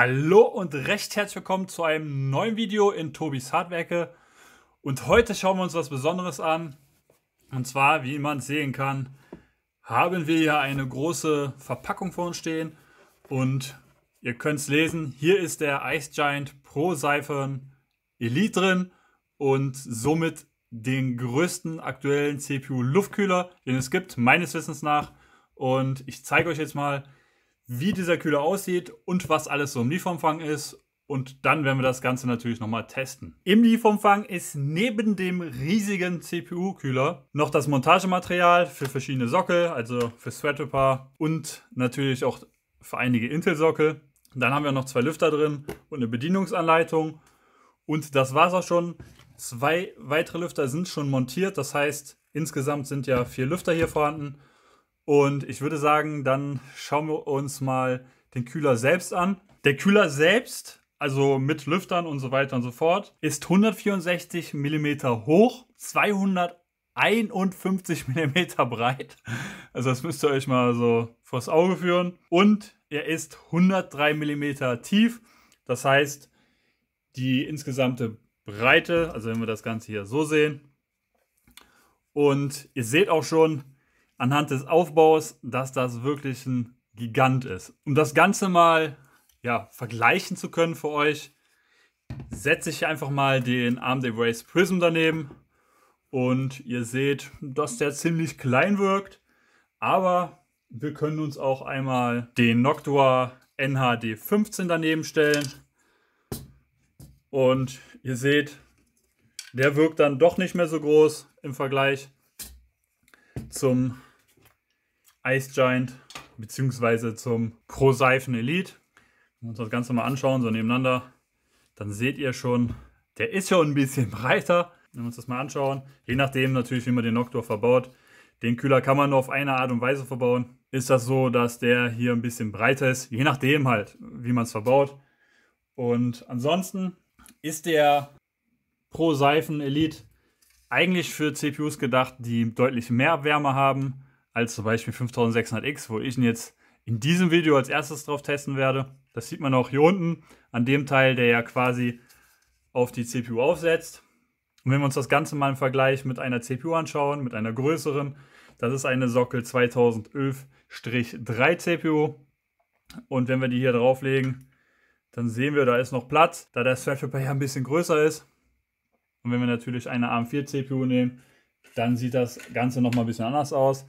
Hallo und recht herzlich willkommen zu einem neuen Video in Tobis Hardwerke. Und heute schauen wir uns was Besonderes an. Und zwar, wie man sehen kann, haben wir hier eine große Verpackung vor uns stehen. Und ihr könnt es lesen, hier ist der Ice Giant Pro Seifen Elite drin und somit den größten aktuellen CPU-Luftkühler, den es gibt, meines Wissens nach. Und ich zeige euch jetzt mal, wie dieser Kühler aussieht und was alles so im Lieferumfang ist. Und dann werden wir das Ganze natürlich nochmal testen. Im Lieferumfang ist neben dem riesigen CPU-Kühler noch das Montagematerial für verschiedene Sockel, also für Sweatwrapper und natürlich auch für einige Intel-Sockel. Dann haben wir noch zwei Lüfter drin und eine Bedienungsanleitung. Und das war's auch schon. Zwei weitere Lüfter sind schon montiert. Das heißt, insgesamt sind ja vier Lüfter hier vorhanden. Und ich würde sagen, dann schauen wir uns mal den Kühler selbst an. Der Kühler selbst, also mit Lüftern und so weiter und so fort, ist 164 mm hoch, 251 mm breit. Also das müsst ihr euch mal so vors Auge führen. Und er ist 103 mm tief. Das heißt, die insgesamte Breite, also wenn wir das Ganze hier so sehen. Und ihr seht auch schon, anhand des Aufbaus, dass das wirklich ein Gigant ist. Um das Ganze mal ja, vergleichen zu können für euch, setze ich einfach mal den Armed Race Prism daneben und ihr seht, dass der ziemlich klein wirkt, aber wir können uns auch einmal den Noctua NHD 15 daneben stellen und ihr seht, der wirkt dann doch nicht mehr so groß im Vergleich zum Ice Giant beziehungsweise zum Pro Seifen Elite. Wenn wir uns das Ganze mal anschauen, so nebeneinander, dann seht ihr schon, der ist schon ein bisschen breiter. Wenn wir uns das mal anschauen, je nachdem natürlich, wie man den Noctur verbaut. Den Kühler kann man nur auf eine Art und Weise verbauen. Ist das so, dass der hier ein bisschen breiter ist, je nachdem halt, wie man es verbaut. Und ansonsten ist der Pro Seifen Elite eigentlich für CPUs gedacht, die deutlich mehr Wärme haben als zum Beispiel 5600X, wo ich ihn jetzt in diesem Video als erstes drauf testen werde. Das sieht man auch hier unten an dem Teil, der ja quasi auf die CPU aufsetzt. Und wenn wir uns das Ganze mal im Vergleich mit einer CPU anschauen, mit einer größeren, das ist eine Sockel 2011-3 CPU. Und wenn wir die hier drauflegen, dann sehen wir, da ist noch Platz, da der Threadripper ja ein bisschen größer ist. Und wenn wir natürlich eine ARM4 CPU nehmen, dann sieht das Ganze nochmal ein bisschen anders aus.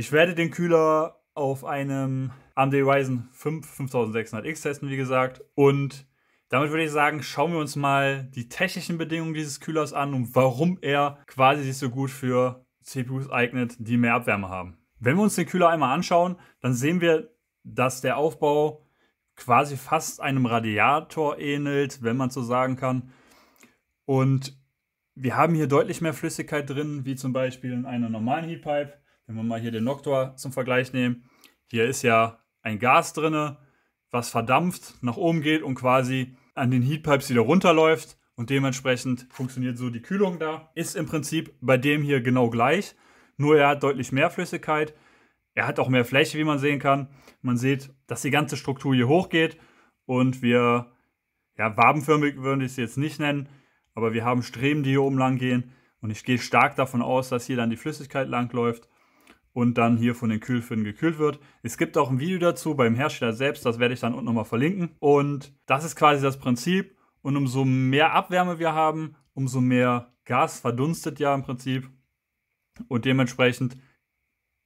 Ich werde den Kühler auf einem AMD Ryzen 5 5600X testen, wie gesagt. Und damit würde ich sagen, schauen wir uns mal die technischen Bedingungen dieses Kühlers an und warum er quasi sich so gut für CPUs eignet, die mehr Abwärme haben. Wenn wir uns den Kühler einmal anschauen, dann sehen wir, dass der Aufbau quasi fast einem Radiator ähnelt, wenn man so sagen kann. Und wir haben hier deutlich mehr Flüssigkeit drin, wie zum Beispiel in einer normalen Heatpipe. Wenn wir mal hier den Noctua zum Vergleich nehmen, hier ist ja ein Gas drinne, was verdampft, nach oben geht und quasi an den Heatpipes wieder runterläuft und dementsprechend funktioniert so die Kühlung da. Ist im Prinzip bei dem hier genau gleich, nur er hat deutlich mehr Flüssigkeit. Er hat auch mehr Fläche, wie man sehen kann. Man sieht, dass die ganze Struktur hier hochgeht und wir, ja, wabenförmig würde ich es jetzt nicht nennen, aber wir haben Streben, die hier oben lang gehen und ich gehe stark davon aus, dass hier dann die Flüssigkeit lang läuft und dann hier von den Kühlfinnen gekühlt wird. Es gibt auch ein Video dazu beim Hersteller selbst, das werde ich dann unten nochmal verlinken. Und das ist quasi das Prinzip. Und umso mehr Abwärme wir haben, umso mehr Gas verdunstet ja im Prinzip. Und dementsprechend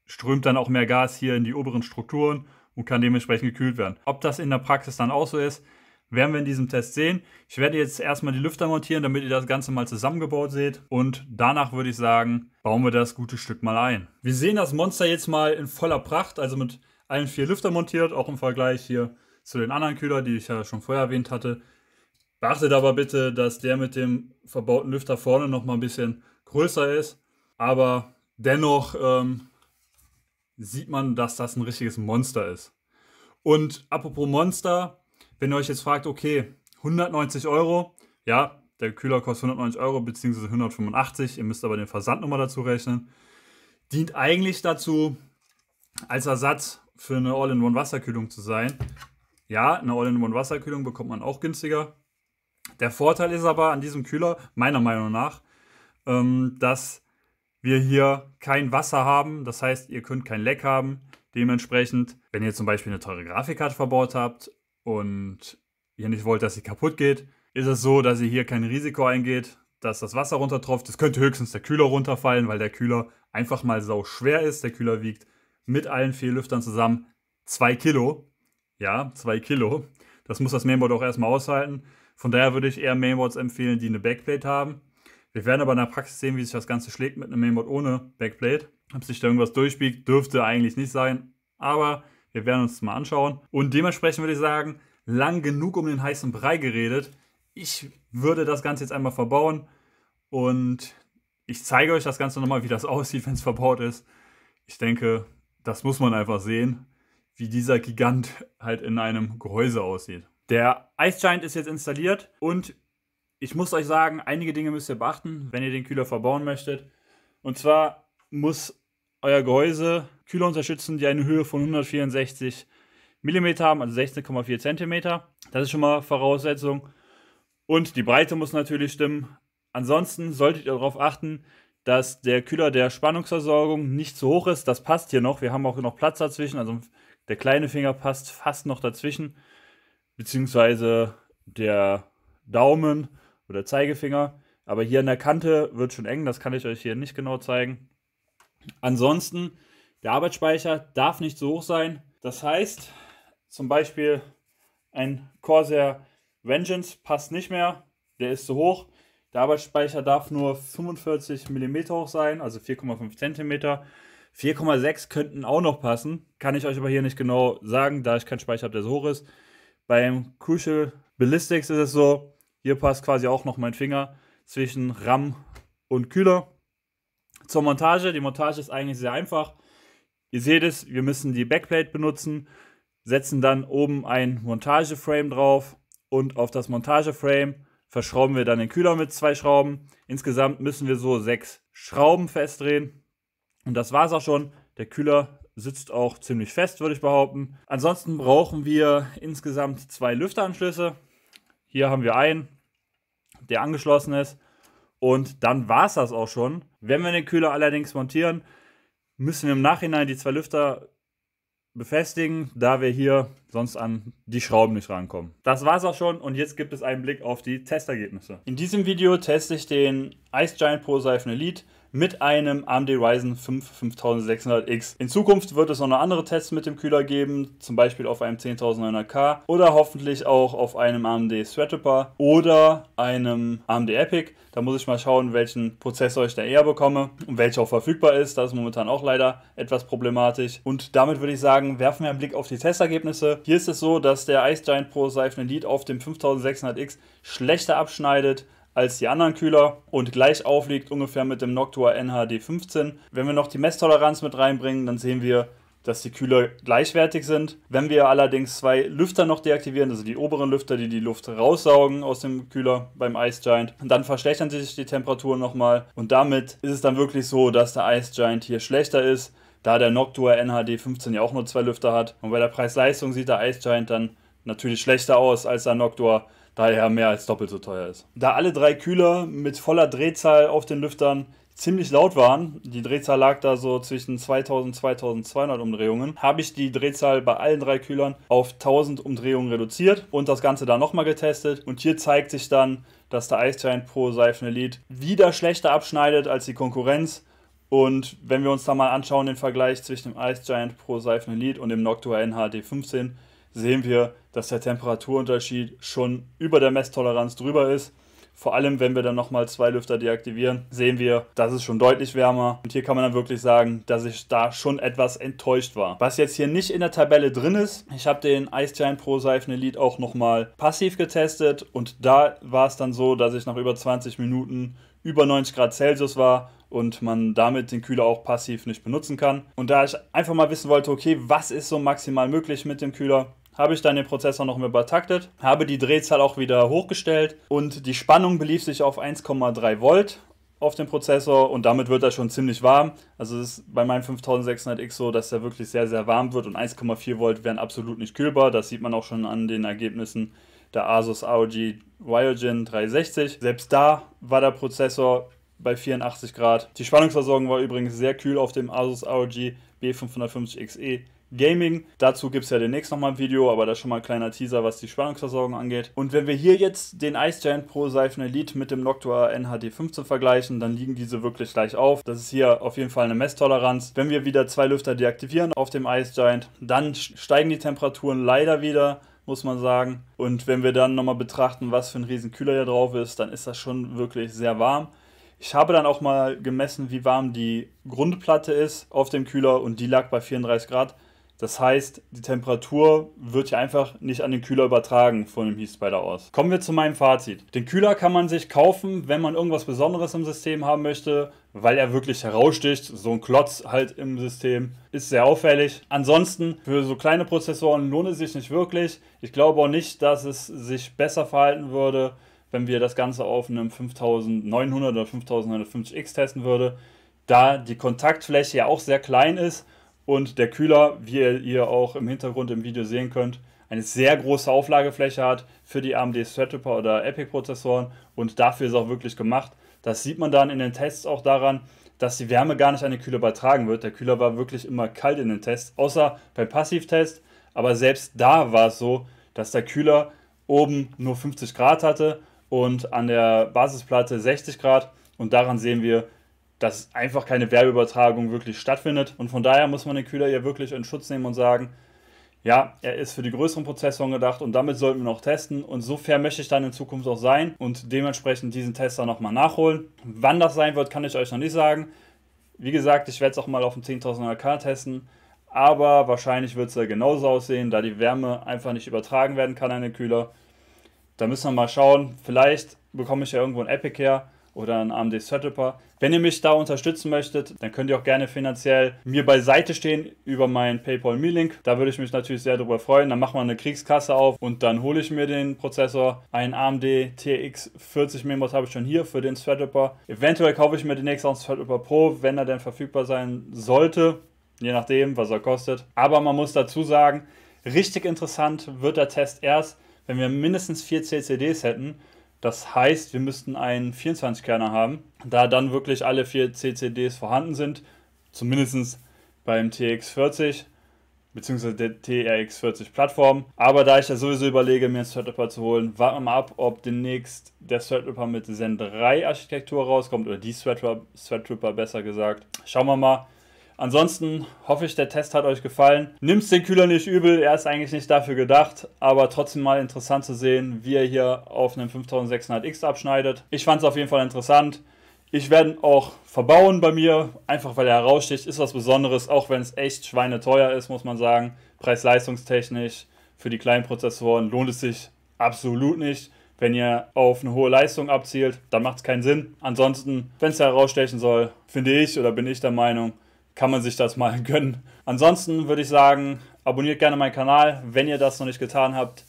strömt dann auch mehr Gas hier in die oberen Strukturen und kann dementsprechend gekühlt werden. Ob das in der Praxis dann auch so ist, werden wir in diesem Test sehen. Ich werde jetzt erstmal die Lüfter montieren, damit ihr das Ganze mal zusammengebaut seht. Und danach würde ich sagen, bauen wir das gute Stück mal ein. Wir sehen das Monster jetzt mal in voller Pracht, also mit allen vier Lüftern montiert, auch im Vergleich hier zu den anderen Kühler, die ich ja schon vorher erwähnt hatte. Beachtet aber bitte, dass der mit dem verbauten Lüfter vorne noch mal ein bisschen größer ist. Aber dennoch ähm, sieht man, dass das ein richtiges Monster ist. Und apropos Monster, wenn ihr euch jetzt fragt, okay, 190 Euro, ja, der Kühler kostet 190 Euro bzw. 185, ihr müsst aber den Versand nochmal dazu rechnen, dient eigentlich dazu, als Ersatz für eine All-in-One Wasserkühlung zu sein. Ja, eine All-in-One Wasserkühlung bekommt man auch günstiger. Der Vorteil ist aber an diesem Kühler, meiner Meinung nach, ähm, dass wir hier kein Wasser haben. Das heißt, ihr könnt kein Leck haben. Dementsprechend, wenn ihr zum Beispiel eine teure Grafikkarte verbaut habt und ihr nicht wollt, dass sie kaputt geht, ist es so, dass ihr hier kein Risiko eingeht, dass das Wasser runtertropft. Es könnte höchstens der Kühler runterfallen, weil der Kühler einfach mal sau schwer ist. Der Kühler wiegt mit allen vier Lüftern zusammen 2 Kilo. Ja, 2 Kilo. Das muss das Mainboard auch erstmal aushalten. Von daher würde ich eher Mainboards empfehlen, die eine Backplate haben. Wir werden aber in der Praxis sehen, wie sich das Ganze schlägt mit einem Mainboard ohne Backplate. Ob sich da irgendwas durchbiegt, dürfte eigentlich nicht sein. Aber wir werden uns das mal anschauen. Und dementsprechend würde ich sagen, lang genug um den heißen Brei geredet. Ich würde das Ganze jetzt einmal verbauen und ich zeige euch das Ganze nochmal, wie das aussieht, wenn es verbaut ist. Ich denke, das muss man einfach sehen, wie dieser Gigant halt in einem Gehäuse aussieht. Der Ice Giant ist jetzt installiert und ich muss euch sagen, einige Dinge müsst ihr beachten, wenn ihr den Kühler verbauen möchtet. Und zwar muss euer Gehäuse Kühler unterstützen, die eine Höhe von 164 mm haben, also 16,4 cm. Das ist schon mal Voraussetzung. Und die Breite muss natürlich stimmen. Ansonsten solltet ihr darauf achten, dass der Kühler der Spannungsversorgung nicht zu hoch ist. Das passt hier noch. Wir haben auch noch Platz dazwischen. Also der kleine Finger passt fast noch dazwischen. Beziehungsweise der Daumen oder Zeigefinger. Aber hier an der Kante wird schon eng. Das kann ich euch hier nicht genau zeigen. Ansonsten, der Arbeitsspeicher darf nicht so hoch sein. Das heißt, zum Beispiel ein Corsair Vengeance passt nicht mehr, der ist zu hoch. Der Arbeitsspeicher darf nur 45 mm hoch sein, also 4,5 cm. 4,6 könnten auch noch passen, kann ich euch aber hier nicht genau sagen, da ich keinen Speicher habe, der so hoch ist. Beim Crucial Ballistics ist es so, hier passt quasi auch noch mein Finger zwischen RAM und Kühler. Zur Montage. Die Montage ist eigentlich sehr einfach. Ihr seht es, wir müssen die Backplate benutzen, setzen dann oben ein Montageframe drauf und auf das Montageframe verschrauben wir dann den Kühler mit zwei Schrauben. Insgesamt müssen wir so sechs Schrauben festdrehen. Und das war es auch schon. Der Kühler sitzt auch ziemlich fest, würde ich behaupten. Ansonsten brauchen wir insgesamt zwei Lüfteranschlüsse. Hier haben wir einen, der angeschlossen ist. Und dann war es das auch schon. Wenn wir den Kühler allerdings montieren, müssen wir im Nachhinein die zwei Lüfter befestigen, da wir hier sonst an die Schrauben nicht rankommen. Das war es auch schon und jetzt gibt es einen Blick auf die Testergebnisse. In diesem Video teste ich den Ice Giant Pro Seifen Elite mit einem AMD Ryzen 5 5600X. In Zukunft wird es noch andere Tests mit dem Kühler geben, zum Beispiel auf einem 10900K oder hoffentlich auch auf einem AMD Threadripper oder einem AMD Epic. Da muss ich mal schauen, welchen Prozessor ich da eher bekomme und welcher auch verfügbar ist. Das ist momentan auch leider etwas problematisch. Und damit würde ich sagen, werfen wir einen Blick auf die Testergebnisse. Hier ist es so, dass der Ice Giant Pro Siphon Elite auf dem 5600X schlechter abschneidet als die anderen Kühler und gleich aufliegt ungefähr mit dem Noctua NHD15. Wenn wir noch die Messtoleranz mit reinbringen, dann sehen wir, dass die Kühler gleichwertig sind. Wenn wir allerdings zwei Lüfter noch deaktivieren, also die oberen Lüfter, die die Luft raussaugen aus dem Kühler beim Ice Giant, dann verschlechtern sich die Temperaturen nochmal und damit ist es dann wirklich so, dass der Ice Giant hier schlechter ist, da der Noctua NHD 15 ja auch nur zwei Lüfter hat und bei der Preis-Leistung sieht der Ice Giant dann natürlich schlechter aus als der Noctua daher mehr als doppelt so teuer ist. Da alle drei Kühler mit voller Drehzahl auf den Lüftern ziemlich laut waren, die Drehzahl lag da so zwischen 2000 und 2200 Umdrehungen, habe ich die Drehzahl bei allen drei Kühlern auf 1000 Umdrehungen reduziert und das Ganze dann nochmal getestet. Und hier zeigt sich dann, dass der Ice Giant Pro Seifen Elite wieder schlechter abschneidet als die Konkurrenz. Und wenn wir uns da mal anschauen, den Vergleich zwischen dem Ice Giant Pro Seifen Elite und dem Noctua NHD 15, sehen wir, dass der Temperaturunterschied schon über der Messtoleranz drüber ist. Vor allem, wenn wir dann nochmal zwei Lüfter deaktivieren, sehen wir, dass es schon deutlich wärmer. Und hier kann man dann wirklich sagen, dass ich da schon etwas enttäuscht war. Was jetzt hier nicht in der Tabelle drin ist, ich habe den Ice Giant Pro Seifen Elite auch nochmal passiv getestet. Und da war es dann so, dass ich nach über 20 Minuten über 90 Grad Celsius war und man damit den Kühler auch passiv nicht benutzen kann. Und da ich einfach mal wissen wollte, okay, was ist so maximal möglich mit dem Kühler, habe ich dann den Prozessor noch mehr übertaktet, habe die Drehzahl auch wieder hochgestellt und die Spannung belief sich auf 1,3 Volt auf dem Prozessor und damit wird er schon ziemlich warm. Also es ist bei meinem 5600X so, dass er wirklich sehr, sehr warm wird und 1,4 Volt wären absolut nicht kühlbar. Das sieht man auch schon an den Ergebnissen der Asus ROG Ryogen 360. Selbst da war der Prozessor bei 84 Grad. Die Spannungsversorgung war übrigens sehr kühl auf dem Asus ROG B550 XE Gaming. Dazu gibt es ja demnächst nochmal ein Video, aber das ist schon mal ein kleiner Teaser, was die Spannungsversorgung angeht. Und wenn wir hier jetzt den Ice Giant Pro Seifen Elite mit dem Noctua NHD15 vergleichen, dann liegen diese wirklich gleich auf. Das ist hier auf jeden Fall eine Messtoleranz. Wenn wir wieder zwei Lüfter deaktivieren auf dem Ice Giant, dann steigen die Temperaturen leider wieder muss man sagen. Und wenn wir dann nochmal betrachten, was für ein Riesenkühler hier drauf ist, dann ist das schon wirklich sehr warm. Ich habe dann auch mal gemessen, wie warm die Grundplatte ist auf dem Kühler und die lag bei 34 Grad. Das heißt, die Temperatur wird ja einfach nicht an den Kühler übertragen von dem Heat Spider aus. Kommen wir zu meinem Fazit. Den Kühler kann man sich kaufen, wenn man irgendwas Besonderes im System haben möchte, weil er wirklich heraussticht. So ein Klotz halt im System ist sehr auffällig. Ansonsten, für so kleine Prozessoren lohnt es sich nicht wirklich. Ich glaube auch nicht, dass es sich besser verhalten würde, wenn wir das Ganze auf einem 5900 oder 5950X testen würde, da die Kontaktfläche ja auch sehr klein ist und der Kühler, wie ihr auch im Hintergrund im Video sehen könnt, eine sehr große Auflagefläche hat für die AMD Threadripper oder Epic Prozessoren und dafür ist auch wirklich gemacht. Das sieht man dann in den Tests auch daran, dass die Wärme gar nicht an den Kühler übertragen wird. Der Kühler war wirklich immer kalt in den Tests, außer beim Passivtest. Aber selbst da war es so, dass der Kühler oben nur 50 Grad hatte und an der Basisplatte 60 Grad. Und daran sehen wir, dass einfach keine Werbeübertragung wirklich stattfindet. Und von daher muss man den Kühler ja wirklich in Schutz nehmen und sagen, ja, er ist für die größeren Prozessoren gedacht und damit sollten wir noch testen. Und so fair möchte ich dann in Zukunft auch sein und dementsprechend diesen Tester nochmal nachholen. Wann das sein wird, kann ich euch noch nicht sagen. Wie gesagt, ich werde es auch mal auf dem 10.000er testen. Aber wahrscheinlich wird es ja genauso aussehen, da die Wärme einfach nicht übertragen werden kann an den Kühler. Da müssen wir mal schauen. Vielleicht bekomme ich ja irgendwo ein Epic her oder einen AMD Setuper. Wenn ihr mich da unterstützen möchtet, dann könnt ihr auch gerne finanziell mir beiseite stehen über meinen PayPal Me Link. Da würde ich mich natürlich sehr darüber freuen. Dann machen wir eine Kriegskasse auf und dann hole ich mir den Prozessor. Ein AMD TX 40 Memos habe ich schon hier für den Threadripper. Eventuell kaufe ich mir demnächst auch einen Threadripper Pro, wenn er denn verfügbar sein sollte. Je nachdem, was er kostet. Aber man muss dazu sagen, richtig interessant wird der Test erst, wenn wir mindestens vier CCDs hätten das heißt, wir müssten einen 24-Kerner haben, da dann wirklich alle vier CCDs vorhanden sind, zumindest beim TX40 bzw. der TRX40-Plattform. Aber da ich ja sowieso überlege, mir einen Threadripper zu holen, warten wir mal ab, ob demnächst der Threadripper mit Zen 3-Architektur rauskommt oder die Threadripper, Threadripper besser gesagt. Schauen wir mal. Ansonsten hoffe ich, der Test hat euch gefallen. Nimmst den Kühler nicht übel, er ist eigentlich nicht dafür gedacht, aber trotzdem mal interessant zu sehen, wie er hier auf einem 5600X abschneidet. Ich fand es auf jeden Fall interessant. Ich werde ihn auch verbauen bei mir, einfach weil er heraussticht, ist was Besonderes, auch wenn es echt schweineteuer ist, muss man sagen. Preis-Leistungstechnisch für die kleinen Prozessoren lohnt es sich absolut nicht. Wenn ihr auf eine hohe Leistung abzielt, dann macht es keinen Sinn. Ansonsten, wenn es herausstechen soll, finde ich oder bin ich der Meinung, kann man sich das mal gönnen. Ansonsten würde ich sagen, abonniert gerne meinen Kanal, wenn ihr das noch nicht getan habt.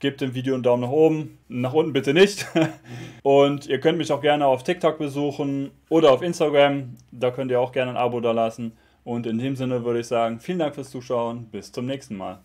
Gebt dem Video einen Daumen nach oben, nach unten bitte nicht. Und ihr könnt mich auch gerne auf TikTok besuchen oder auf Instagram. Da könnt ihr auch gerne ein Abo da lassen. Und in dem Sinne würde ich sagen, vielen Dank fürs Zuschauen. Bis zum nächsten Mal.